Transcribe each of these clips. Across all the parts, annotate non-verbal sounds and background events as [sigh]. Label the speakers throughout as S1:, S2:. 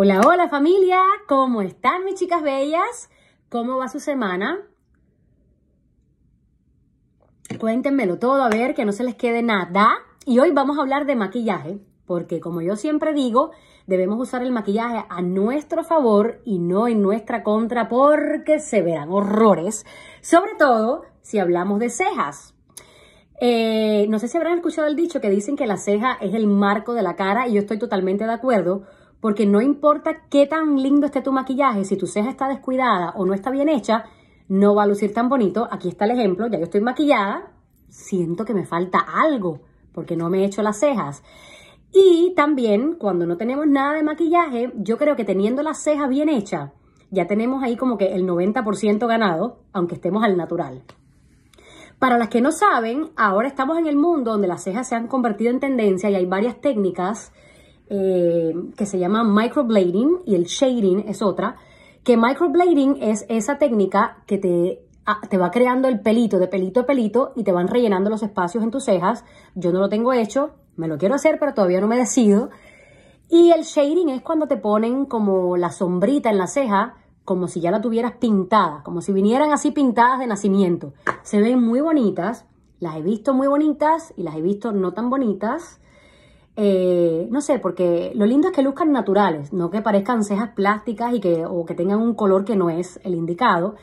S1: Hola, hola familia, ¿cómo están mis chicas bellas? ¿Cómo va su semana? Cuéntenmelo todo, a ver, que no se les quede nada. Y hoy vamos a hablar de maquillaje, porque como yo siempre digo, debemos usar el maquillaje a nuestro favor y no en nuestra contra, porque se verán horrores, sobre todo si hablamos de cejas. Eh, no sé si habrán escuchado el dicho que dicen que la ceja es el marco de la cara y yo estoy totalmente de acuerdo porque no importa qué tan lindo esté tu maquillaje, si tu ceja está descuidada o no está bien hecha, no va a lucir tan bonito. Aquí está el ejemplo, ya yo estoy maquillada, siento que me falta algo porque no me he hecho las cejas. Y también cuando no tenemos nada de maquillaje, yo creo que teniendo las cejas bien hechas, ya tenemos ahí como que el 90% ganado, aunque estemos al natural. Para las que no saben, ahora estamos en el mundo donde las cejas se han convertido en tendencia y hay varias técnicas eh, que se llama microblading y el shading es otra, que microblading es esa técnica que te, te va creando el pelito, de pelito a pelito, y te van rellenando los espacios en tus cejas. Yo no lo tengo hecho, me lo quiero hacer, pero todavía no me decido. Y el shading es cuando te ponen como la sombrita en la ceja, como si ya la tuvieras pintada, como si vinieran así pintadas de nacimiento. Se ven muy bonitas, las he visto muy bonitas y las he visto no tan bonitas. Eh, no sé, porque lo lindo es que luzcan naturales, no que parezcan cejas plásticas y que, o que tengan un color que no es el indicado.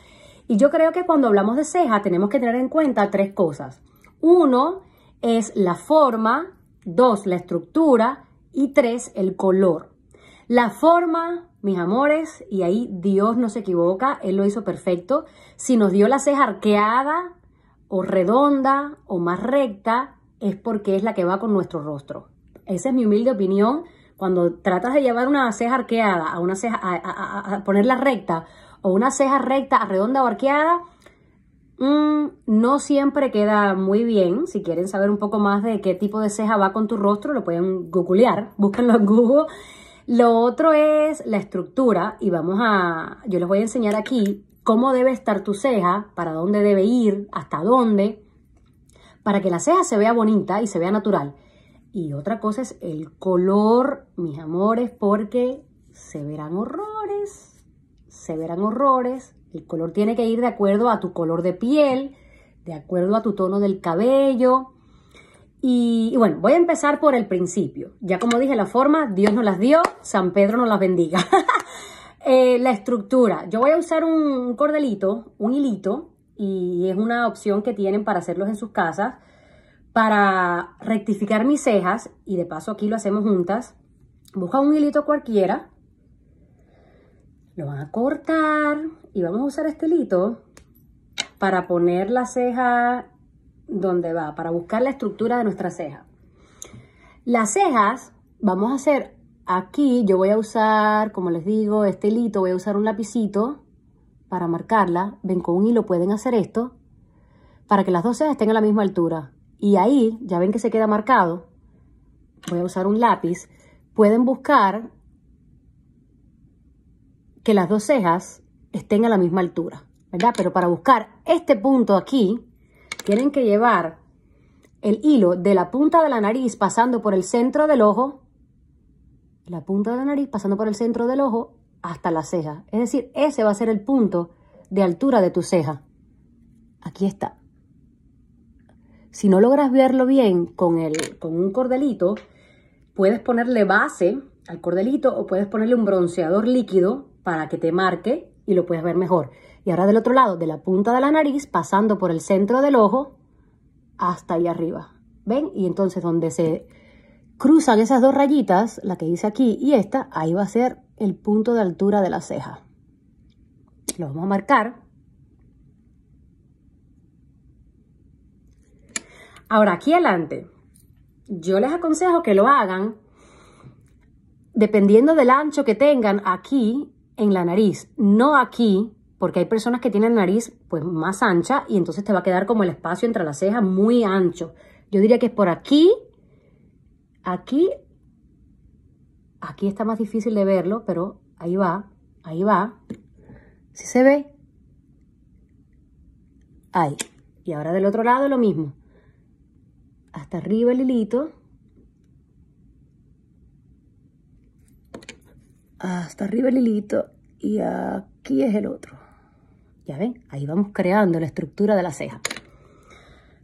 S1: Y yo creo que cuando hablamos de cejas tenemos que tener en cuenta tres cosas. Uno es la forma, dos, la estructura y tres, el color. La forma, mis amores, y ahí Dios no se equivoca, Él lo hizo perfecto. Si nos dio la ceja arqueada o redonda o más recta, es porque es la que va con nuestro rostro. Esa es mi humilde opinión. Cuando tratas de llevar una ceja arqueada a una ceja, a, ponerla recta, o una ceja recta, redonda o arqueada, mm, no siempre queda muy bien. Si quieren saber un poco más de qué tipo de ceja va con tu rostro, lo pueden googlear, [laughs] búsquenlo en Google. Lo otro es la estructura y vamos a, yo les voy a enseñar aquí cómo debe estar tu ceja, para dónde debe ir, hasta dónde, para que la ceja se vea bonita y se vea natural. Y otra cosa es el color, mis amores, porque se verán horrores, se verán horrores. El color tiene que ir de acuerdo a tu color de piel, de acuerdo a tu tono del cabello. Y, bueno, voy a empezar por el principio. Ya como dije, la forma, Dios nos las dio, San Pedro nos las bendiga. [laughs] Eh, la estructura. Yo voy a usar un cordelito, un hilito, y es una opción que tienen para hacerlos en sus casas para rectificar mis cejas, y de paso aquí lo hacemos juntas, busca un hilito cualquiera, lo van a cortar y vamos a usar este hilito para poner la ceja donde va, para buscar la estructura de nuestra ceja. Las cejas vamos a hacer aquí, yo voy a usar, como les digo, este hilito, voy a usar un lapicito para marcarla. Ven, con un hilo pueden hacer esto para que las dos cejas estén a la misma altura. Y ahí, ya ven que se queda marcado, voy a usar un lápiz, pueden buscar que las dos cejas estén a la misma altura, ¿verdad? Pero para buscar este punto aquí, tienen que llevar el hilo de la punta de la nariz pasando por el centro del ojo, la punta de la nariz pasando por el centro del ojo hasta la ceja. Es decir, ese va a ser el punto de altura de tu ceja. Aquí está si no logras verlo bien con, el, con un cordelito, puedes ponerle base al cordelito o puedes ponerle un bronceador líquido para que te marque y lo puedas ver mejor. Y ahora del otro lado, de la punta de la nariz, pasando por el centro del ojo hasta ahí arriba. ¿Ven? Y entonces donde se cruzan esas dos rayitas, la que hice aquí y esta, ahí va a ser el punto de altura de la ceja. Lo vamos a marcar Ahora, aquí adelante, yo les aconsejo que lo hagan dependiendo del ancho que tengan aquí en la nariz, no aquí, porque hay personas que tienen nariz pues más ancha y entonces te va a quedar como el espacio entre las cejas muy ancho. Yo diría que es por aquí, aquí, aquí está más difícil de verlo, pero ahí va, ahí va. Si se ve? Ahí. Y ahora del otro lado lo mismo hasta arriba el hilito. Hasta arriba el hilito y aquí es el otro. Ya ven, ahí vamos creando la estructura de la ceja.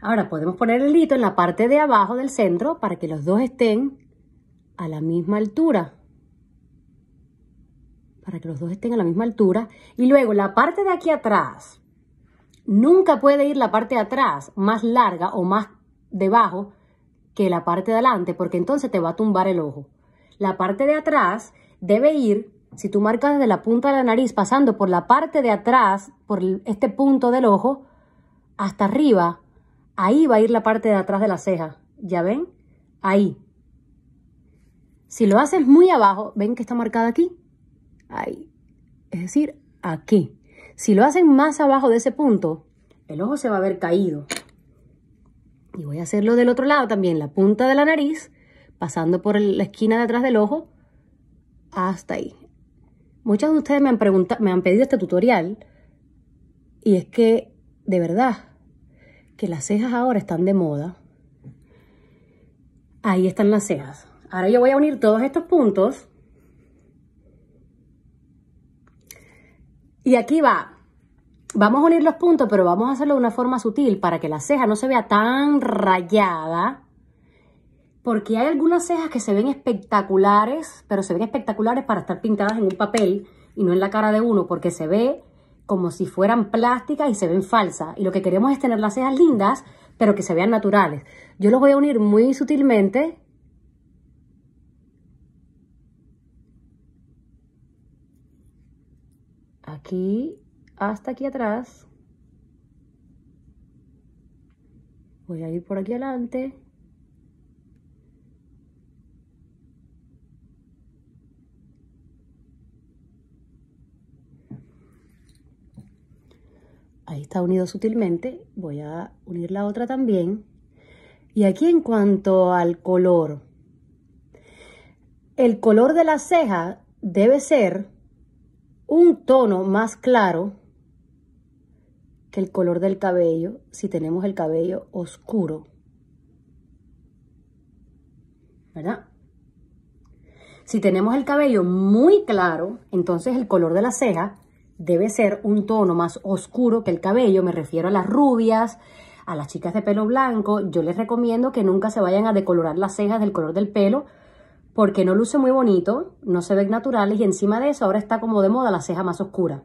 S1: Ahora podemos poner el hilito en la parte de abajo del centro para que los dos estén a la misma altura. Para que los dos estén a la misma altura. Y luego la parte de aquí atrás. Nunca puede ir la parte de atrás más larga o más debajo que la parte de adelante, porque entonces te va a tumbar el ojo. La parte de atrás debe ir, si tú marcas desde la punta de la nariz, pasando por la parte de atrás, por este punto del ojo, hasta arriba, ahí va a ir la parte de atrás de la ceja. ¿Ya ven? Ahí. Si lo haces muy abajo, ¿ven que está marcada aquí? Ahí. Es decir, aquí. Si lo hacen más abajo de ese punto, el ojo se va a ver caído. Y voy a hacerlo del otro lado también, la punta de la nariz, pasando por la esquina de atrás del ojo, hasta ahí. Muchas de ustedes me han, preguntado, me han pedido este tutorial y es que, de verdad, que las cejas ahora están de moda. Ahí están las cejas. Ahora yo voy a unir todos estos puntos. Y aquí va Vamos a unir los puntos, pero vamos a hacerlo de una forma sutil para que la ceja no se vea tan rayada. Porque hay algunas cejas que se ven espectaculares, pero se ven espectaculares para estar pintadas en un papel y no en la cara de uno, porque se ve como si fueran plásticas y se ven falsas. Y lo que queremos es tener las cejas lindas, pero que se vean naturales. Yo los voy a unir muy sutilmente. Aquí hasta aquí atrás. Voy a ir por aquí adelante. Ahí está unido sutilmente. Voy a unir la otra también. Y aquí en cuanto al color. El color de la ceja debe ser un tono más claro que el color del cabello, si tenemos el cabello oscuro. ¿Verdad? Si tenemos el cabello muy claro, entonces el color de la ceja debe ser un tono más oscuro que el cabello. Me refiero a las rubias, a las chicas de pelo blanco. Yo les recomiendo que nunca se vayan a decolorar las cejas del color del pelo porque no luce muy bonito, no se ven naturales y encima de eso ahora está como de moda la ceja más oscura.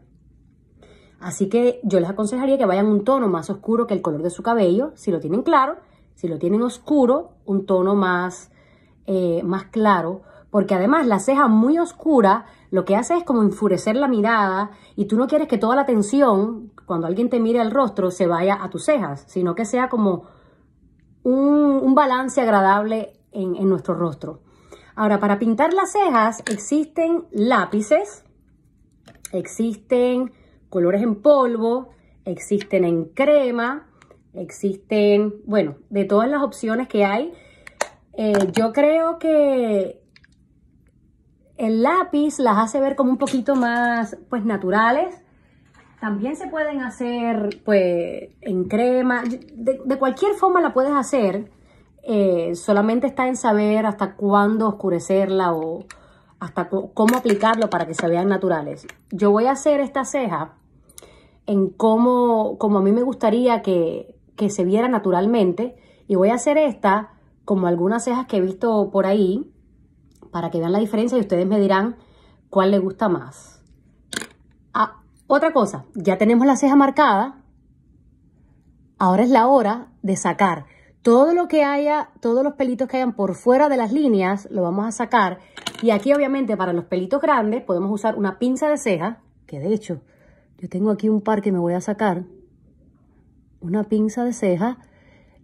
S1: Así que yo les aconsejaría que vayan un tono más oscuro que el color de su cabello, si lo tienen claro, si lo tienen oscuro, un tono más, eh, más claro, porque además la ceja muy oscura lo que hace es como enfurecer la mirada y tú no quieres que toda la atención, cuando alguien te mire el rostro, se vaya a tus cejas, sino que sea como un, balance agradable en, en nuestro rostro. Ahora, para pintar las cejas existen lápices, existen colores en polvo, existen en crema, existen, bueno, de todas las opciones que hay. Eh, yo creo que el lápiz las hace ver como un poquito más, pues, naturales. También se pueden hacer, pues, en crema. De, cualquier forma la puedes hacer. Eh, solamente está en saber hasta cuándo oscurecerla o, hasta cómo aplicarlo para que se vean naturales. Yo voy a hacer esta ceja en cómo, como a mí me gustaría que, que se viera naturalmente y voy a hacer esta como algunas cejas que he visto por ahí para que vean la diferencia y ustedes me dirán cuál les gusta más. Ah, otra cosa, ya tenemos la ceja marcada, ahora es la hora de sacar todo lo que haya, todos los pelitos que hayan por fuera de las líneas, lo vamos a sacar. Y aquí, obviamente, para los pelitos grandes, podemos usar una pinza de ceja, que de hecho, yo tengo aquí un par que me voy a sacar. Una pinza de ceja.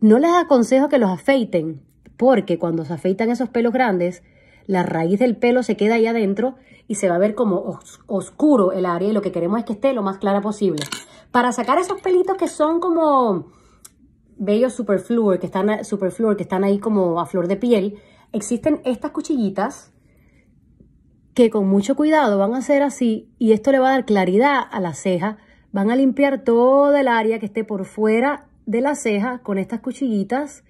S1: No les aconsejo que los afeiten, porque cuando se afeitan esos pelos grandes, la raíz del pelo se queda ahí adentro y se va a ver como oscuro el área y lo que queremos es que esté lo más clara posible. Para sacar esos pelitos que son como Bellos superfluor que están, superfluor, que están ahí como a flor de piel, existen estas cuchillitas que con mucho cuidado van a hacer así y esto le va a dar claridad a la ceja. Van a limpiar todo el área que esté por fuera de la ceja con estas cuchillitas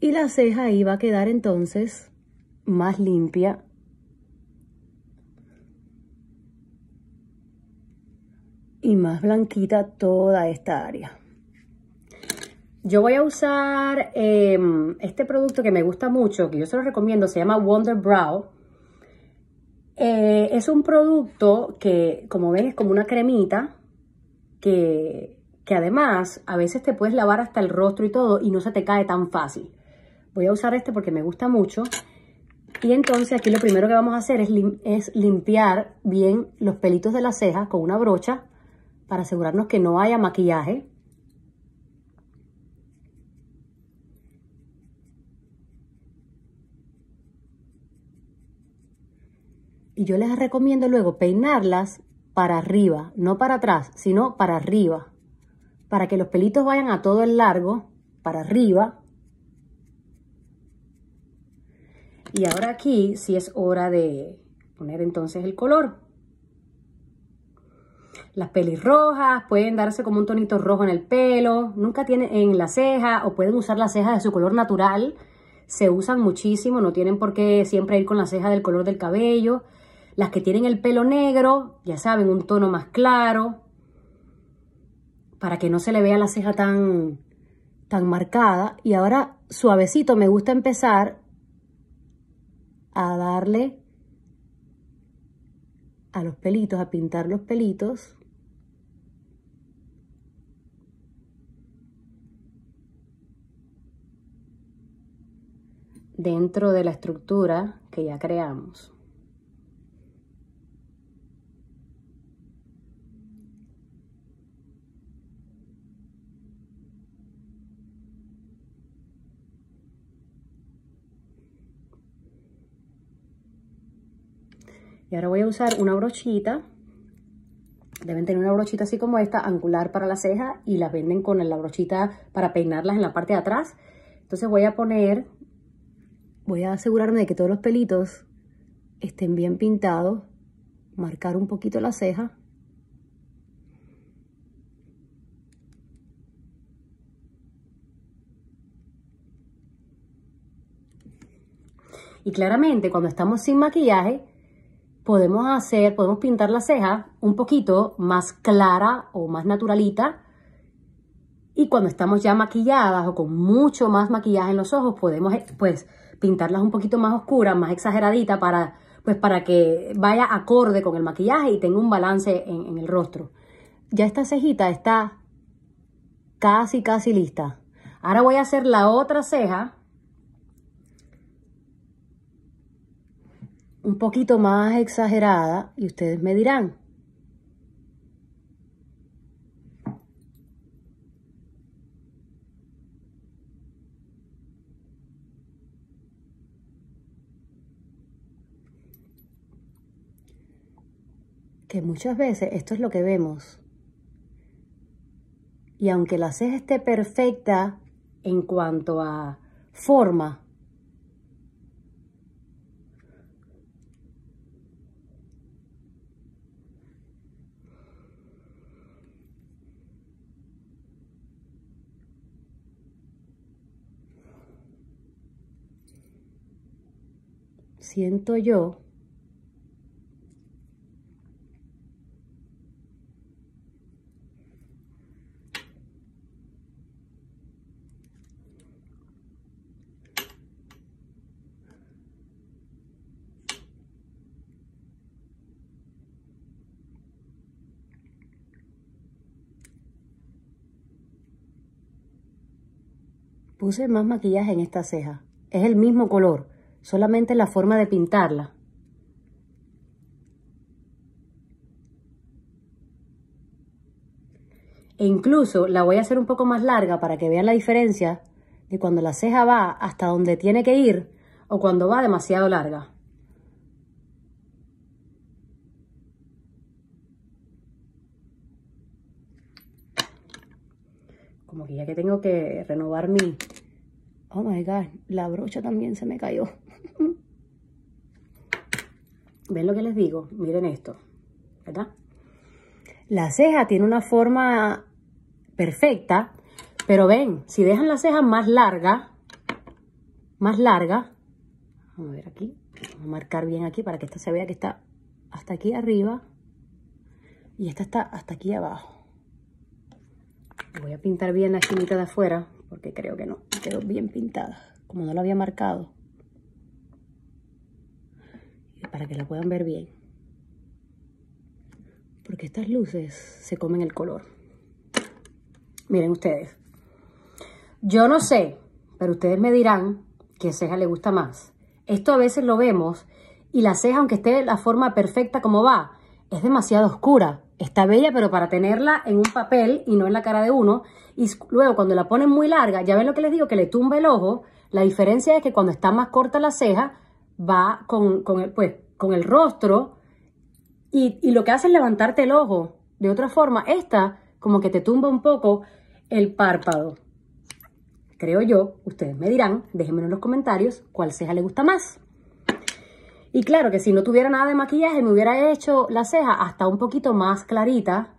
S1: y la ceja ahí va a quedar entonces más limpia y más blanquita toda esta área. Yo voy a usar em, este producto que me gusta mucho, que yo se lo recomiendo, se llama Wonder Brow. Eh, es un producto que, como ven, es como una cremita que, además a veces te puedes lavar hasta el rostro y todo y no se te cae tan fácil. Voy a usar este porque me gusta mucho. Y entonces aquí lo primero que vamos a hacer es, es limpiar bien los pelitos de la ceja con una brocha para asegurarnos que no haya maquillaje. Y yo les recomiendo luego peinarlas para arriba, no para atrás, sino para arriba, para que los pelitos vayan a todo el largo, para arriba. Y ahora aquí sí es hora de poner entonces el color las pelirrojas pueden darse como un tonito rojo en el pelo, nunca tienen en la ceja o pueden usar la ceja de su color natural. Se usan muchísimo, no tienen por qué siempre ir con la ceja del color del cabello. Las que tienen el pelo negro, ya saben, un tono más claro, para que no se le vea la ceja tan, tan marcada. Y ahora suavecito me gusta empezar a darle a los pelitos, a pintar los pelitos dentro de la estructura que ya creamos. Y ahora voy a usar una brochita. Deben tener una brochita así como esta, angular para la ceja, y las venden con la brochita para peinarlas en la parte de atrás. Entonces voy a poner voy a asegurarme de que todos los pelitos estén bien pintados, marcar un poquito la ceja. Y claramente cuando estamos sin maquillaje, podemos hacer, podemos pintar la ceja un poquito más clara o más naturalita. Y cuando estamos ya maquilladas o con mucho más maquillaje en los ojos, podemos eh, pues pintarlas un poquito más oscuras, más exageraditas, para, pues para que vaya acorde con el maquillaje y tenga un balance en, en el rostro. Ya esta cejita está casi, casi lista. Ahora voy a hacer la otra ceja. Un poquito más exagerada y ustedes me dirán. muchas veces esto es lo que vemos. Y aunque la ceja esté perfecta en cuanto a forma, siento yo puse más maquillaje en esta ceja. Es el mismo color, solamente la forma de pintarla. E incluso la voy a hacer un poco más larga para que vean la diferencia de cuando la ceja va hasta donde tiene que ir o cuando va demasiado larga. Como que ya que tengo que renovar mi, Oh my god, la brocha también se me cayó. [laughs] ¿Ven lo que les digo? Miren esto, ¿verdad? La ceja tiene una forma perfecta, pero ven, si dejan la ceja más larga, más larga, vamos a ver aquí, vamos a marcar bien aquí para que esta se vea que está hasta aquí arriba y esta está hasta aquí abajo. Voy a pintar bien la esquinita de afuera porque creo que no, quedó bien pintada, como no la había marcado. Para que la puedan ver bien. Porque estas luces se comen el color. Miren ustedes. Yo no sé, pero ustedes me dirán qué ceja le gusta más. Esto a veces lo vemos y la ceja, aunque esté la forma perfecta como va, es demasiado oscura está bella, pero para tenerla en un papel y no en la cara de uno. Y luego cuando la ponen muy larga, ya ven lo que les digo, que le tumba el ojo. La diferencia es que cuando está más corta la ceja, va con, el, pues, con el rostro y, y, lo que hace es levantarte el ojo. De otra forma, esta como que te tumba un poco el párpado. Creo yo, ustedes me dirán, déjenme en los comentarios cuál ceja le gusta más. Y claro que si no tuviera nada de maquillaje me hubiera hecho la ceja hasta un poquito más clarita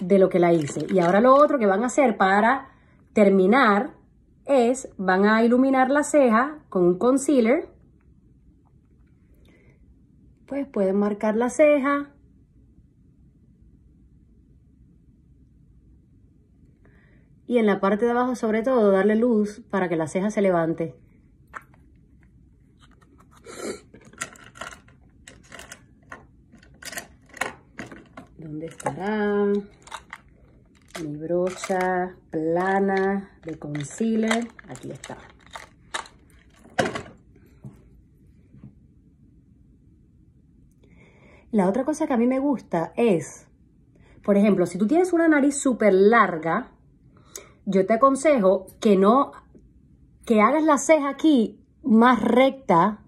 S1: de lo que la hice. Y ahora lo otro que van a hacer para terminar es, van a iluminar la ceja con un concealer. Pues pueden marcar la ceja. Y en la parte de abajo sobre todo darle luz para que la ceja se levante. ¿Dónde estará? Mi brocha plana de concealer. Aquí está. La otra cosa que a mí me gusta es, por ejemplo, si tú tienes una nariz súper larga, yo te aconsejo que no, que hagas la ceja aquí más recta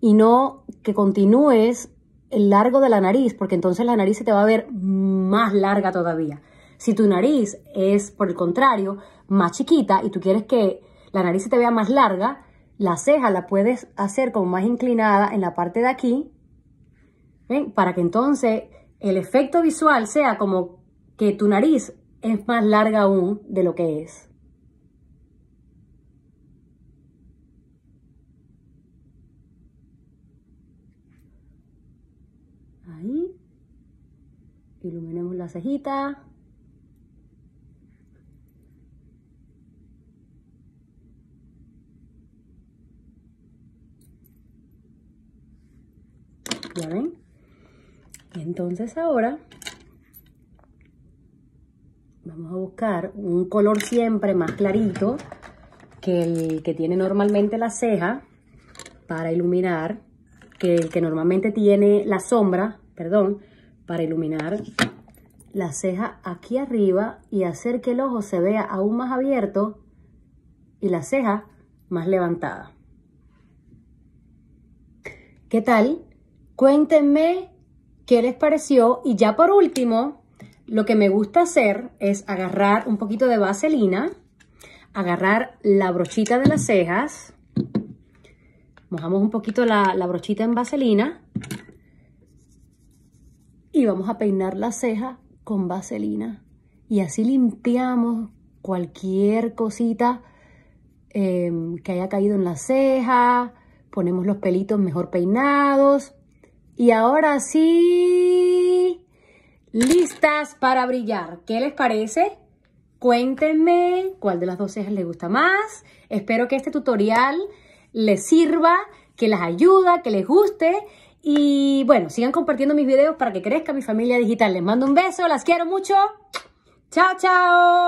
S1: y no que continúes el largo de la nariz, porque entonces la nariz se te va a ver más larga todavía. Si tu nariz es, por el contrario, más chiquita y tú quieres que la nariz se te vea más larga, la ceja la puedes hacer como más inclinada en la parte de aquí, para que entonces el efecto visual sea como que tu nariz es más larga aún de lo que es. Iluminemos la cejita. ¿Ya ven? entonces ahora vamos a buscar un color siempre más clarito que el que tiene normalmente la ceja para iluminar, que el que normalmente tiene la sombra, perdón, para iluminar la ceja aquí arriba y hacer que el ojo se vea aún más abierto y la ceja más levantada. ¿Qué tal? Cuéntenme qué les pareció y ya por último, lo que me gusta hacer es agarrar un poquito de vaselina, agarrar la brochita de las cejas, mojamos un poquito la, la brochita en vaselina y vamos a peinar la ceja con vaselina. Y así limpiamos cualquier cosita em, que haya caído en la ceja, ponemos los pelitos mejor peinados. Y ahora sí, listas para brillar. ¿Qué les parece? Cuéntenme cuál de las dos cejas les gusta más. Espero que este tutorial les sirva, que las ayuda, que les guste y bueno, sigan compartiendo mis videos para que crezca mi familia digital. Les mando un beso, las quiero mucho. Chao, chao.